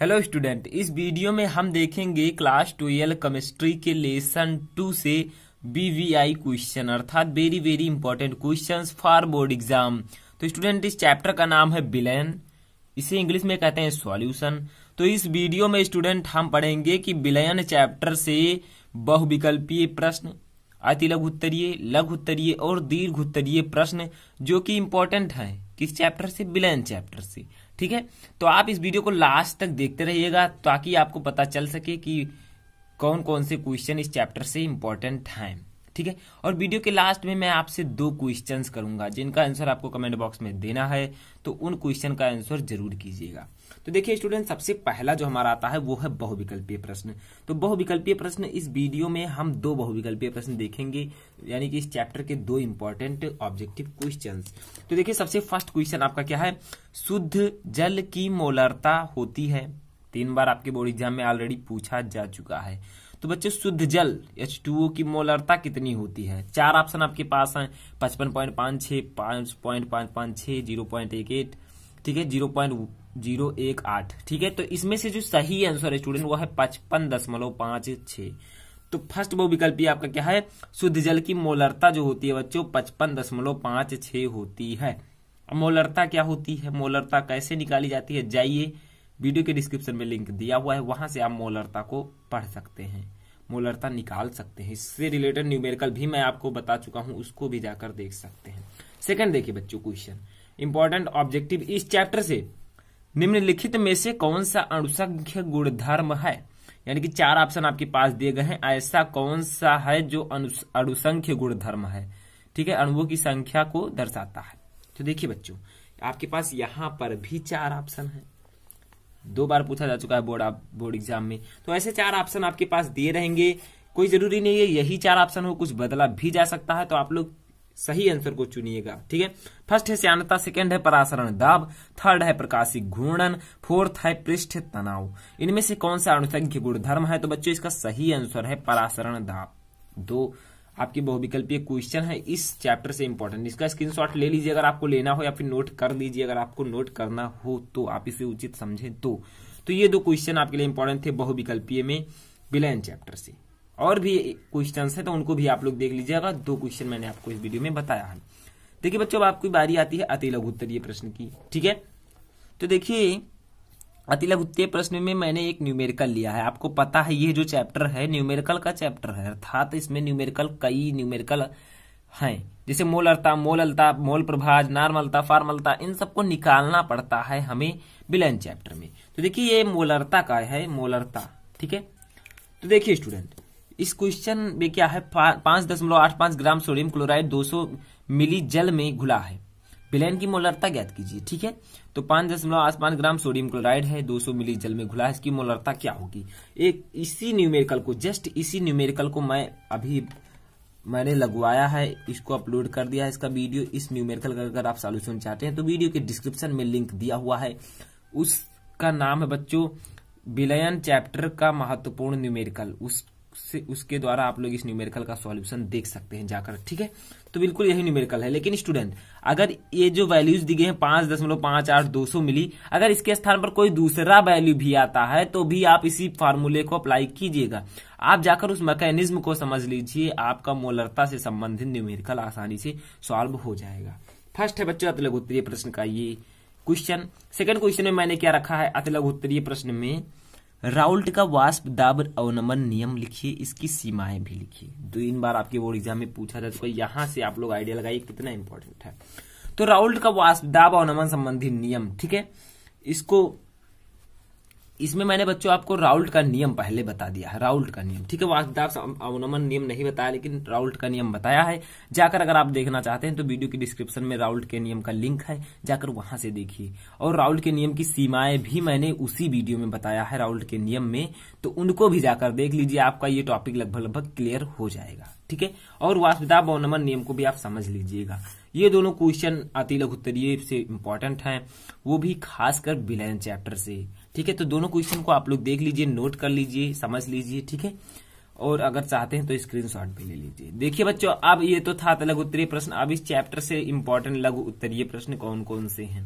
hello student इस video में हम देखेंगे क्लास ट्वेल्व केमिस्ट्री के लेसन टू से बीवीआई क्वेश्चन अर्थात very very important question for board exam तो स्टूडेंट इस चैप्टर का नाम है बिलेन इसे इंग्लिश में कहते हैं सॉल्यूशन तो इस वीडियो में स्टूडेंट हम पढ़ेंगे कि बिलयन चैप्टर से बहुविकल्पीय प्रश्न अति लघु उत्तरीय लघु उत्तरीय और दीर्घ उत्तरीय प्रश्न जो कि इम्पोर्टेंट है किस चैप्टर से बिलयन चैप्टर से ठीक है तो आप इस वीडियो को लास्ट तक देखते रहिएगा ताकि आपको पता चल सके कि कौन कौन से क्वेश्चन इस चैप्टर से इम्पोर्टेंट हैं ठीक है और वीडियो के लास्ट में मैं आपसे दो क्वेश्चन करूंगा जिनका आंसर आपको कमेंट बॉक्स में देना है तो उन क्वेश्चन का आंसर जरूर कीजिएगा तो देखिए स्टूडेंट सबसे पहला जो हमारा आता है वो है बहुविकल्पीय प्रश्न तो बहुविकल्पीय प्रश्न इस वीडियो में हम दो बहुविकल्पीय प्रश्न देखेंगे यानी कि इस चैप्टर के दो इंपॉर्टेंट ऑब्जेक्टिव क्वेश्चन तो देखिए सबसे फर्स्ट क्वेश्चन आपका क्या है शुद्ध जल की मोलरता होती है तीन बार आपके बोर्ड एग्जाम में ऑलरेडी पूछा जा चुका है तो बच्चे शुद्ध जल एच की मोलरता कितनी होती है चार ऑप्शन आपके पास हैं पचपन पॉइंट पांच छह पांच पॉइंट पांच पांच छह जीरो पॉइंट एक एट ठीक है जीरो पॉइंट जीरो एक आठ ठीक है तो इसमें से जो सही आंसर है स्टूडेंट वो है पचपन दशमलव पांच छह तो फर्स्ट विकल्प आपका क्या है शुद्ध जल की मोलरता जो होती है बच्चों पचपन दशमलव पांच छह होती है मोलरता क्या होती है मोलरता कैसे निकाली जाती है जाइए वीडियो के डिस्क्रिप्शन में लिंक दिया हुआ है वहां से आप मोलरता को पढ़ सकते हैं मोलरता निकाल सकते हैं इससे रिलेटेड न्यूमेरिकल भी मैं आपको बता चुका हूं उसको भी जाकर देख सकते हैं सेकंड देखिए बच्चों क्वेश्चन इंपॉर्टेंट ऑब्जेक्टिव इस चैप्टर से निम्नलिखित में से कौन सा अनुसंख्य गुणधर्म है यानी कि चार ऑप्शन आपके पास दिए गए हैं ऐसा कौन सा है जो अनुसंख्य गुणधर्म है ठीक है अणुओं की संख्या को दर्शाता है तो देखिए बच्चों आपके पास यहाँ पर भी चार ऑप्शन है दो बार पूछा जा चुका है बोर्ड बोर्ड एग्जाम में तो ऐसे चार ऑप्शन आपके पास दिए रहेंगे कोई जरूरी नहीं है यही चार ऑप्शन हो कुछ बदला भी जा सकता है तो आप लोग सही आंसर को चुनिएगा ठीक है फर्स्ट है श्यानता सेकंड है परासरण दाब थर्ड है प्रकाशिक घूर्णन फोर्थ है पृष्ठ तनाव इनमें से कौन सा अनुसंख्य धर्म है तो बच्चों इसका सही आंसर है परासरण दाब दो आपके बहुविकल्पीय क्वेश्चन है इस चैप्टर से इंपॉर्टेंट इसका स्क्रीनशॉट ले लीजिए अगर आपको लेना हो या फिर नोट कर लीजिए अगर आपको नोट करना हो तो आप इसे उचित समझें तो तो ये दो क्वेश्चन आपके लिए इंपॉर्टेंट थे बहुविकल्पीय में विलयन चैप्टर से और भी क्वेश्चन है तो उनको भी आप लोग देख लीजिएगा दो क्वेश्चन मैंने आपको इस वीडियो में बताया है देखिये बच्चों अब आपकी बारी आती है अति लघु उत्तरीय प्रश्न की ठीक है तो देखिए अति उत्तीय प्रश्न में मैंने एक न्यूमेरिकल लिया है आपको पता है ये जो चैप्टर है न्यूमेरिकल का चैप्टर है अर्थात इसमें न्यूमेरिकल कई न्यूमेरिकल है जैसे मोल अर्था मोल अल्ता मोल प्रभाज नार्मलता फार्मलता इन सबको निकालना पड़ता है हमें बिलन चैप्टर में तो देखिए ये मोलरता का है मोलरता ठीक है तो देखिए स्टूडेंट इस क्वेश्चन में क्या है पांच दशमलव आठ पांच ग्राम सोडियम क्लोराइड दो सौ मिली जल में घुला है प्लेन की मोलरता ज्ञात कीजिए ठीक है तो पांच दशमलव आठ पांच ग्राम सोडियम क्लोराइड है 200 मिली जल में घुला इसकी मोलरता क्या होगी एक इसी न्यूमेरिकल को जस्ट इसी न्यूमेरिकल को मैं अभी मैंने लगवाया है इसको अपलोड कर दिया है इसका वीडियो इस न्यूमेरिकल का अगर आप सोल्यूशन चाहते हैं तो वीडियो के डिस्क्रिप्शन में लिंक दिया हुआ है उसका नाम है बच्चों विलयन चैप्टर का महत्वपूर्ण न्यूमेरिकल उस से उसके द्वारा आप लोग इस न्यूमेरिकल का सॉल्यूशन देख सकते हैं जाकर ठीक है तो बिल्कुल यही न्यूमेरिकल है लेकिन स्टूडेंट अगर ये जो वैल्यूज दी गए हैं पांच दशमलव पांच आठ दो सौ मिली अगर इसके स्थान पर कोई दूसरा वैल्यू भी आता है तो भी आप इसी फार्मूले को अप्लाई कीजिएगा आप जाकर उस मैकेनिज्म को समझ लीजिए आपका मोलरता से संबंधित न्यूमेरिकल आसानी से सॉल्व हो जाएगा फर्स्ट है बच्चों अतिलघुत्तरीय प्रश्न का ये क्वेश्चन सेकंड क्वेश्चन में मैंने क्या रखा है अतिलघुत्तरीय प्रश्न में राउल्ट का वास्प दाब अवनमन नियम लिखिए इसकी सीमाएं भी लिखिए दो तीन बार आपके बोर्ड एग्जाम में पूछा था तो यहां से आप लोग आइडिया लगाइए कितना इंपॉर्टेंट है तो राउल्ट का वास्प दाब अवनमन संबंधी नियम ठीक है इसको इसमें मैंने बच्चों आपको राउल्ट का नियम पहले बता दिया है राउल्ट का नियम ठीक है वाकदार अवनमन नियम नहीं बताया लेकिन राउल्ट का नियम बताया है जाकर अगर आप देखना चाहते हैं तो वीडियो की डिस्क्रिप्शन में राउल्ट के नियम का लिंक है जाकर वहां से देखिए और राउल्ट के नियम की सीमाएं भी मैंने उसी वीडियो में बताया है राउल्ट के नियम में तो उनको भी जाकर देख लीजिए आपका ये टॉपिक लगभग लगभग क्लियर हो जाएगा ठीक है और वास्तविक अवनमन नियम को भी आप समझ लीजिएगा ये दोनों क्वेश्चन अति लघुत्तरीय से इम्पोर्टेंट हैं वो भी खासकर विलयन चैप्टर से ठीक है तो दोनों क्वेश्चन को आप लोग देख लीजिए नोट कर लीजिए समझ लीजिए ठीक है और अगर चाहते हैं तो स्क्रीनशॉट भी ले लीजिए देखिए बच्चों अब ये तो था लघु उत्तरीय प्रश्न अब इस चैप्टर से इम्पोर्टेंट लघु उत्तरीय प्रश्न कौन कौन से हैं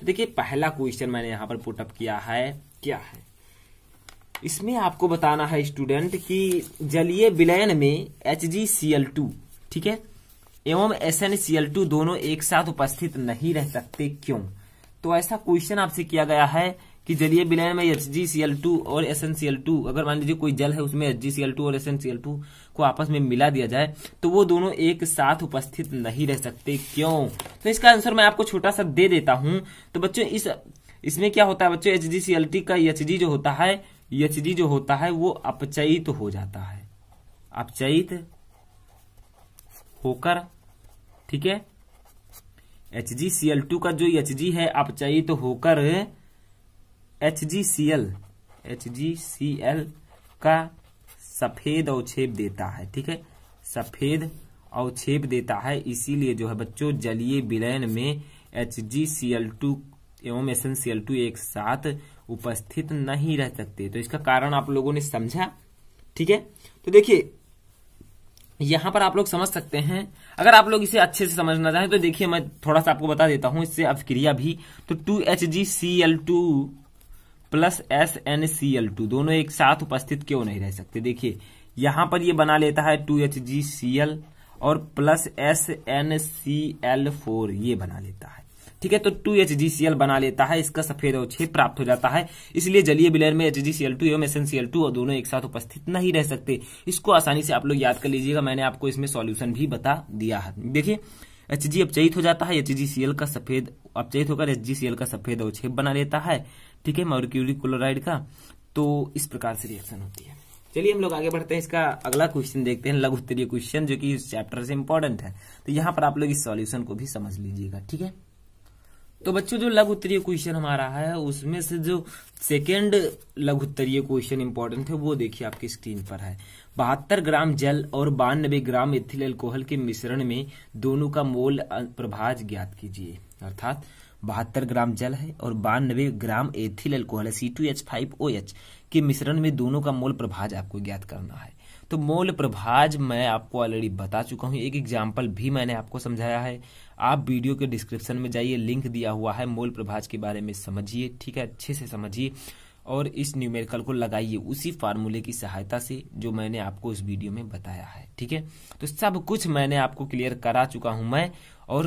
तो देखिए पहला क्वेश्चन मैंने यहाँ पर पुटअप किया है क्या है इसमें आपको बताना है स्टूडेंट कि जलीय विलयन में एच ठीक है एवं एस दोनों एक साथ उपस्थित नहीं रह सकते क्यों तो ऐसा क्वेश्चन आपसे किया गया है कि जलीय विलयन में टू और टू अगर मान लीजिए कोई जल है उसमें टू और टू को आपस में मिला दिया जाए तो वो दोनों एक साथ उपस्थित नहीं रह सकते क्यों तो इसका आंसर मैं आपको छोटा सा दे देता हूं तो बच्चों इस इसमें क्या होता है बच्चों टी का डी जो होता है डी जो होता है वो अपचयित हो जाता है अपचयित होकर ठीक है टू का जो डी है अपचयित होकर H G C L H G C L का सफेद अवक्षेप देता है ठीक है सफेद अवक्षेप देता है इसीलिए जो है बच्चों जलीय विलयन में H G C L two एवं S N C L two एक साथ उपस्थित नहीं रह सकते तो इसका कारण आप लोगों ने समझा ठीक है तो देखिए यहां पर आप लोग समझ सकते हैं अगर आप लोग इसे अच्छे से समझना चाहें तो देखिए मैं थोड़ा सा आपको बता देता हूं इससे क्रिया भी तो two H G C L two plus S N C L two दोनों एक साथ उपस्थित क्यों नहीं रह सकते देखिए यहां पर ये बना लेता है two H G C L और plus S N C L four ये बना लेता है ठीक है तो two H G C L बना लेता है इसका सफेद छेद प्राप्त हो जाता है इसलिए जलीय विलयन में H G C L two एवं S N C L two और दोनों एक साथ उपस्थित नहीं रह सकते इसको आसानी से आप लोग याद कर लीजिएगा मैंने आपको इसमें सॉल्यूशन भी बता दिया है देखिए एच जी अपचयित हो जाता है एच जी सी एल का सफेद अपचयित होकर एच जी सी एल का सफेद अवक्षेप बना लेता है ठीक है मर्क्यूरी क्लोराइड का तो इस प्रकार से रिएक्शन होती है चलिए हम लोग आगे बढ़ते हैं इसका अगला क्वेश्चन देखते हैं लघु उत्तरीय क्वेश्चन जो कि इस चैप्टर से इंपॉर्टेंट है तो यहाँ पर आप लोग इस सॉल्यूशन को भी समझ लीजिएगा ठीक है तो बच्चों जो लघु उत्तरीय क्वेश्चन हमारा है उसमें से जो सेकेंड लघु उत्तरीय क्वेश्चन इंपॉर्टेंट है वो देखिए आपकी स्क्रीन पर है बहत्तर ग्राम जल और बानबे ग्राम एथिल एल्कोहल के मिश्रण में दोनों का मोल प्रभाज ज्ञात कीजिए अर्थात बहत्तर ग्राम जल है और बानबे ग्राम एथिल एल्कोहल है C two H five O H के मिश्रण में दोनों का मोल प्रभाज आपको ज्ञात करना है तो मोल प्रभाज मैं आपको ऑलरेडी बता चुका हूँ एक एग्जाम्पल भी मैंने आपको समझाया है आप वीडियो के डिस्क्रिप्शन में जाइए लिंक दिया हुआ है मोल प्रभाज के बारे में समझिए ठीक है अच्छे से समझिए और इस न्यूमेरिकल को लगाइए उसी फार्मूले की सहायता से जो मैंने आपको इस वीडियो में बताया है ठीक है तो सब कुछ मैंने आपको क्लियर करा चुका हूं मैं और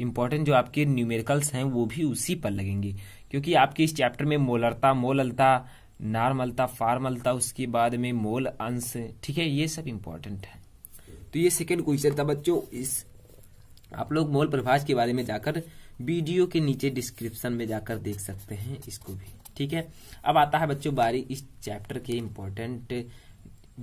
इम्पॉर्टेंट जो आपके न्यूमेरिकल्स हैं वो भी उसी पर लगेंगे क्योंकि आपके इस चैप्टर में मोलरता मोललता नॉर्मलता फार्मलता उसके बाद में मोल अंश ठीक है ये सब इम्पोर्टेंट है तो ये सेकेंड क्वेश्चन था बच्चों इस आप लोग मोल प्रभाष के बारे में जाकर वीडियो के नीचे डिस्क्रिप्शन में जाकर देख सकते हैं इसको भी ठीक है अब आता है बच्चों बारी इस चैप्टर के इम्पोर्टेंट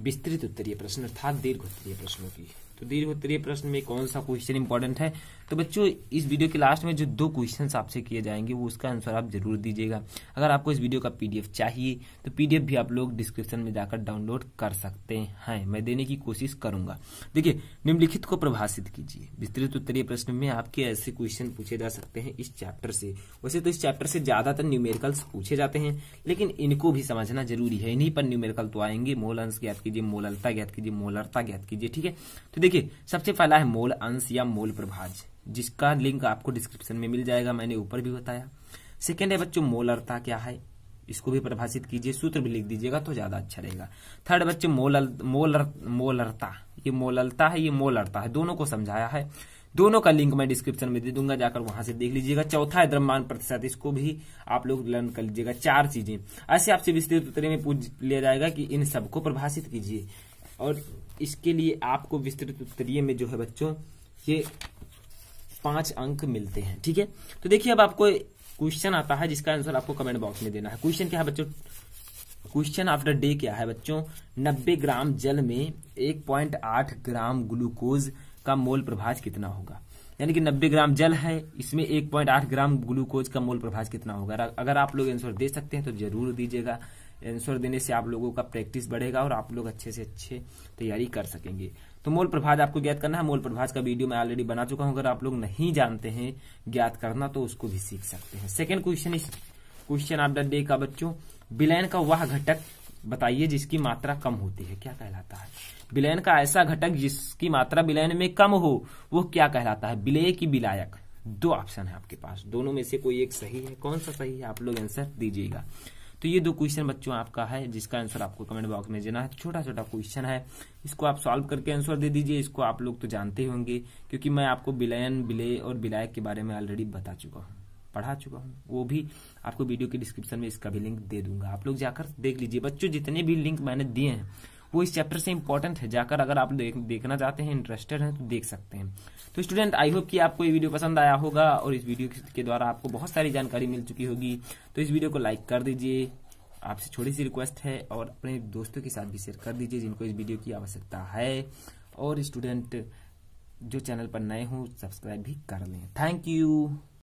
विस्तृत उत्तरीय प्रश्न अर्थात दीर्घ उत्तरीय प्रश्नों की तो दीर्घ उत्तरीय प्रश्न में कौन सा क्वेश्चन इंपॉर्टेंट है तो बच्चों इस वीडियो के लास्ट में जो दो क्वेश्चन आपसे किए जाएंगे वो उसका आंसर आप जरूर दीजिएगा अगर आपको इस वीडियो का पीडीएफ चाहिए तो पीडीएफ भी आप लोग डिस्क्रिप्शन में जाकर डाउनलोड कर सकते हैं मैं देने की कोशिश करूंगा देखिए निम्नलिखित को प्रभाषित कीजिए विस्तृत उत्तरीय प्रश्न में आपके ऐसे क्वेश्चन पूछे जा सकते हैं इस चैप्टर से वैसे तो इस चैप्टर से ज्यादातर न्यूमेरिकल्स पूछे जाते हैं लेकिन इनको भी समझना जरूरी है इन्हीं पर न्यूमेरिकल तो आएंगे मोल अंश ज्ञात कीजिए मोललता ज्ञात कीजिए मोलरता ज्ञात कीजिए ठीक है तो देखिये सबसे पहला है मोल अंश या मोल प्रभाज जिसका लिंक आपको डिस्क्रिप्शन में मिल जाएगा मैंने ऊपर भी बताया सेकेंड है बच्चों मोलरता क्या है इसको भी परिभाषित कीजिए सूत्र भी लिख दीजिएगा तो ज्यादा अच्छा रहेगा थर्ड बच्चे मोलल मोलर मोलरता ये मोललता है ये मोलरता है दोनों को समझाया है दोनों का लिंक मैं डिस्क्रिप्शन में दे दूंगा जाकर वहां से देख लीजिएगा चौथा है द्रमान प्रतिशत इसको भी आप लोग लर्न कर लीजिएगा चार चीजें ऐसे आपसे विस्तृत उत्तरे में पूछ लिया जाएगा कि इन सबको परिभाषित कीजिए और इसके लिए आपको विस्तृत उत्तरीय में जो है बच्चों ये पांच अंक मिलते हैं ठीक है तो देखिए अब आपको क्वेश्चन आता है जिसका आंसर आपको कमेंट बॉक्स में देना है क्वेश्चन क्या है बच्चों क्वेश्चन ऑफ द डे क्या है बच्चों नब्बे ग्राम जल में एक पॉइंट आठ ग्राम ग्लूकोज का मोल प्रभाज कितना होगा यानी कि नब्बे ग्राम जल है इसमें एक पॉइंट आठ ग्राम ग्लूकोज का मोल प्रभाज कितना होगा अगर आप लोग आंसर दे सकते हैं तो जरूर दीजिएगा आंसर देने से आप लोगों का प्रैक्टिस बढ़ेगा और आप लोग अच्छे से अच्छे तैयारी कर सकेंगे तो मोल प्रभाज आपको ज्ञात करना है मोल प्रभाज का वीडियो मैं ऑलरेडी बना चुका हूं अगर आप लोग नहीं जानते हैं ज्ञात करना तो उसको भी सीख सकते हैं second question question of the day का बच्चों विलयन का वह घटक बताइए जिसकी मात्रा कम होती है क्या कहलाता है बिलैन का ऐसा घटक जिसकी मात्रा विलयन में कम हो वो क्या कहलाता है बिलय की बिलायक दो ऑप्शन है आपके पास दोनों में से कोई एक सही है कौन सा सही है आप लोग आंसर दीजिएगा तो ये दो क्वेश्चन बच्चों आपका है जिसका आंसर आपको कमेंट बॉक्स में देना है छोटा छोटा क्वेश्चन है इसको आप सॉल्व करके आंसर दे दीजिए इसको आप लोग तो जानते होंगे क्योंकि मैं आपको बिलयन बिले और बिलायक के बारे में ऑलरेडी बता चुका हूँ पढ़ा चुका हूँ वो भी आपको वीडियो के डिस्क्रिप्शन में इसका भी लिंक दे दूंगा आप लोग जाकर देख लीजिए बच्चों जितने भी लिंक मैंने दिए हैं वो इस चैप्टर से इंपॉर्टेंट है जाकर अगर आप देख, देखना चाहते हैं इंटरेस्टेड हैं तो देख सकते हैं तो स्टूडेंट आई होप कि आपको ये वीडियो पसंद आया होगा और इस वीडियो के द्वारा आपको बहुत सारी जानकारी मिल चुकी होगी तो इस वीडियो को लाइक कर दीजिए आपसे छोटी सी रिक्वेस्ट है और अपने दोस्तों के साथ भी शेयर कर दीजिए जिनको इस वीडियो की आवश्यकता है और स्टूडेंट जो चैनल पर नए हों सब्सक्राइब भी कर लें थैंक यू